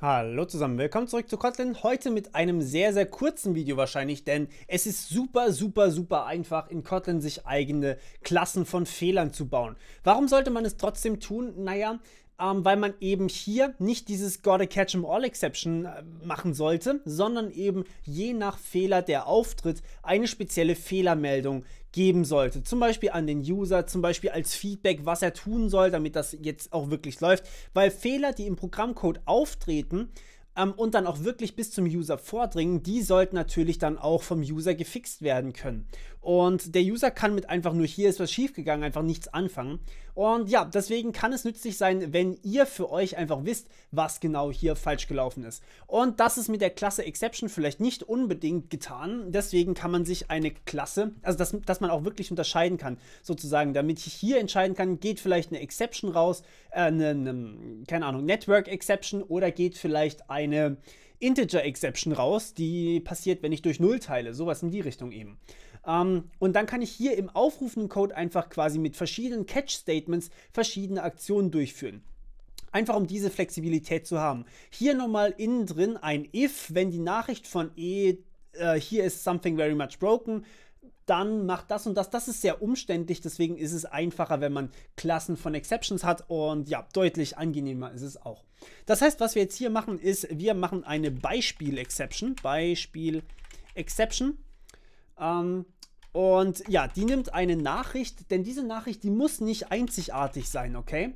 Hallo zusammen, willkommen zurück zu Kotlin. Heute mit einem sehr, sehr kurzen Video wahrscheinlich, denn es ist super, super, super einfach, in Kotlin sich eigene Klassen von Fehlern zu bauen. Warum sollte man es trotzdem tun? Naja, ähm, weil man eben hier nicht dieses Gotta Catch 'em All Exception äh, machen sollte, sondern eben je nach Fehler, der auftritt, eine spezielle Fehlermeldung geben sollte. Zum Beispiel an den User, zum Beispiel als Feedback, was er tun soll, damit das jetzt auch wirklich läuft. Weil Fehler, die im Programmcode auftreten, ähm, und dann auch wirklich bis zum User vordringen, die sollten natürlich dann auch vom User gefixt werden können. Und der User kann mit einfach nur hier ist was schiefgegangen, einfach nichts anfangen. Und ja, deswegen kann es nützlich sein, wenn ihr für euch einfach wisst, was genau hier falsch gelaufen ist. Und das ist mit der Klasse Exception vielleicht nicht unbedingt getan. Deswegen kann man sich eine Klasse, also dass, dass man auch wirklich unterscheiden kann, sozusagen, damit ich hier entscheiden kann, geht vielleicht eine Exception raus, äh, eine, eine keine Ahnung, Network Exception oder geht vielleicht eine Integer Exception raus, die passiert, wenn ich durch Null teile, sowas in die Richtung eben. Ähm, und dann kann ich hier im aufrufenden Code einfach quasi mit verschiedenen Catch-Statements verschiedene Aktionen durchführen. Einfach um diese Flexibilität zu haben. Hier nochmal innen drin ein if, wenn die Nachricht von e, äh, hier ist something very much broken, dann macht das und das. Das ist sehr umständlich, deswegen ist es einfacher, wenn man Klassen von Exceptions hat und ja, deutlich angenehmer ist es auch. Das heißt, was wir jetzt hier machen, ist, wir machen eine Beispiel-Exception. Beispiel-Exception. Ähm, und ja, die nimmt eine Nachricht, denn diese Nachricht, die muss nicht einzigartig sein, okay?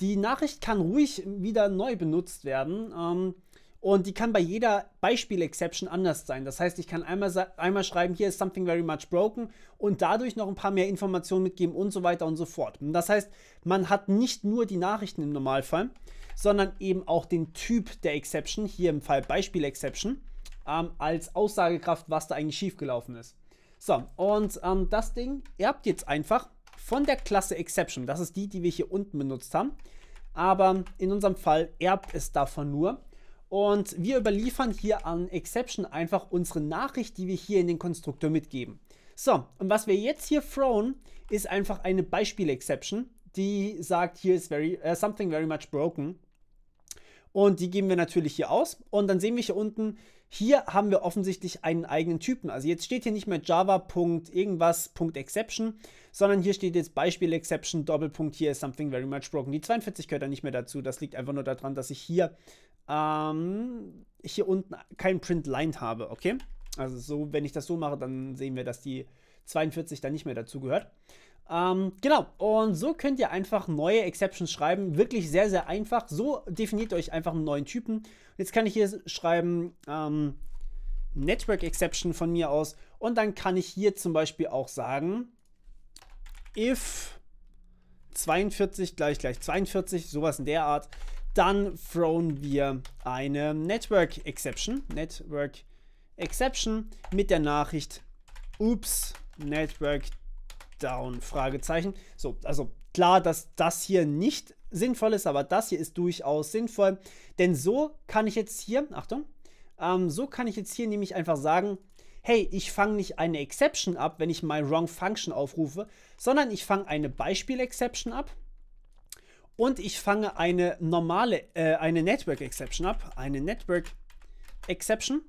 Die Nachricht kann ruhig wieder neu benutzt werden ähm, und die kann bei jeder Beispiel-Exception anders sein. Das heißt, ich kann einmal, einmal schreiben, hier ist something very much broken und dadurch noch ein paar mehr Informationen mitgeben und so weiter und so fort. Und das heißt, man hat nicht nur die Nachrichten im Normalfall, sondern eben auch den Typ der Exception, hier im Fall Beispiel-Exception ähm, als Aussagekraft, was da eigentlich schiefgelaufen ist. So, und ähm, das Ding erbt jetzt einfach von der Klasse Exception. Das ist die, die wir hier unten benutzt haben. Aber in unserem Fall erbt es davon nur. Und wir überliefern hier an Exception einfach unsere Nachricht, die wir hier in den Konstruktor mitgeben. So, und was wir jetzt hier thrown, ist einfach eine Beispiel-Exception, die sagt, hier ist very, uh, something very much broken. Und die geben wir natürlich hier aus. Und dann sehen wir hier unten, hier haben wir offensichtlich einen eigenen Typen. Also jetzt steht hier nicht mehr Java. irgendwas Exception, sondern hier steht jetzt Beispiel Exception Doppelpunkt. Hier ist something very much broken. Die 42 gehört da nicht mehr dazu. Das liegt einfach nur daran, dass ich hier ähm, hier unten kein Print Line habe. Okay? Also so, wenn ich das so mache, dann sehen wir, dass die 42 da nicht mehr dazu gehört. Ähm, genau, und so könnt ihr einfach neue Exceptions schreiben. Wirklich sehr, sehr einfach. So definiert euch einfach einen neuen Typen. Jetzt kann ich hier schreiben ähm, Network Exception von mir aus. Und dann kann ich hier zum Beispiel auch sagen, if 42 gleich gleich 42, sowas in der Art, dann throwen wir eine Network Exception. Network Exception mit der Nachricht, ups, Network Down? Fragezeichen. So, also klar, dass das hier nicht sinnvoll ist, aber das hier ist durchaus sinnvoll. Denn so kann ich jetzt hier, Achtung, ähm, so kann ich jetzt hier nämlich einfach sagen, hey, ich fange nicht eine Exception ab, wenn ich my wrong function aufrufe, sondern ich fange eine Beispiel-Exception ab und ich fange eine normale, äh, eine Network-Exception ab, eine Network-Exception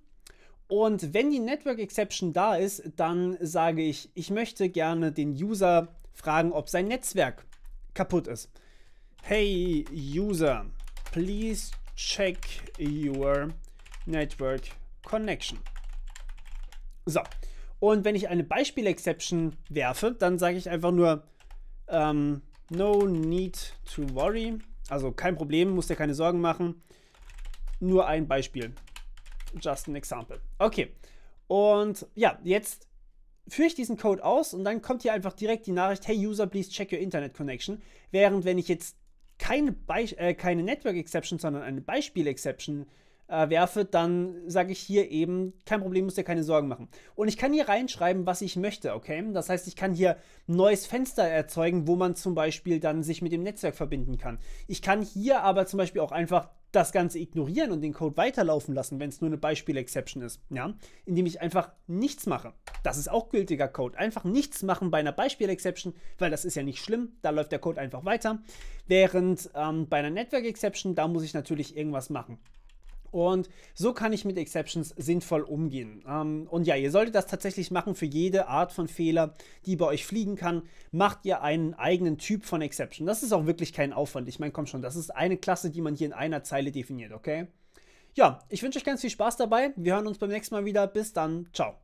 und wenn die Network Exception da ist, dann sage ich, ich möchte gerne den User fragen, ob sein Netzwerk kaputt ist. Hey User, please check your network connection. So, und wenn ich eine Beispiel-Exception werfe, dann sage ich einfach nur ähm, no need to worry. Also kein Problem, musst dir keine Sorgen machen. Nur ein Beispiel just an example. Okay. Und ja, jetzt führe ich diesen Code aus und dann kommt hier einfach direkt die Nachricht, hey User, please check your Internet Connection. Während wenn ich jetzt keine, äh, keine Network Exception, sondern eine Beispiel Exception äh, werfe, dann sage ich hier eben, kein Problem, muss dir keine Sorgen machen. Und ich kann hier reinschreiben, was ich möchte, okay? Das heißt, ich kann hier ein neues Fenster erzeugen, wo man zum Beispiel dann sich mit dem Netzwerk verbinden kann. Ich kann hier aber zum Beispiel auch einfach das Ganze ignorieren und den Code weiterlaufen lassen, wenn es nur eine Beispiel-Exception ist, ja? indem ich einfach nichts mache. Das ist auch gültiger Code. Einfach nichts machen bei einer Beispiel-Exception, weil das ist ja nicht schlimm, da läuft der Code einfach weiter. Während ähm, bei einer Network-Exception, da muss ich natürlich irgendwas machen. Und so kann ich mit Exceptions sinnvoll umgehen. Ähm, und ja, ihr solltet das tatsächlich machen für jede Art von Fehler, die bei euch fliegen kann. Macht ihr einen eigenen Typ von Exception. Das ist auch wirklich kein Aufwand. Ich meine, komm schon, das ist eine Klasse, die man hier in einer Zeile definiert, okay? Ja, ich wünsche euch ganz viel Spaß dabei. Wir hören uns beim nächsten Mal wieder. Bis dann. Ciao.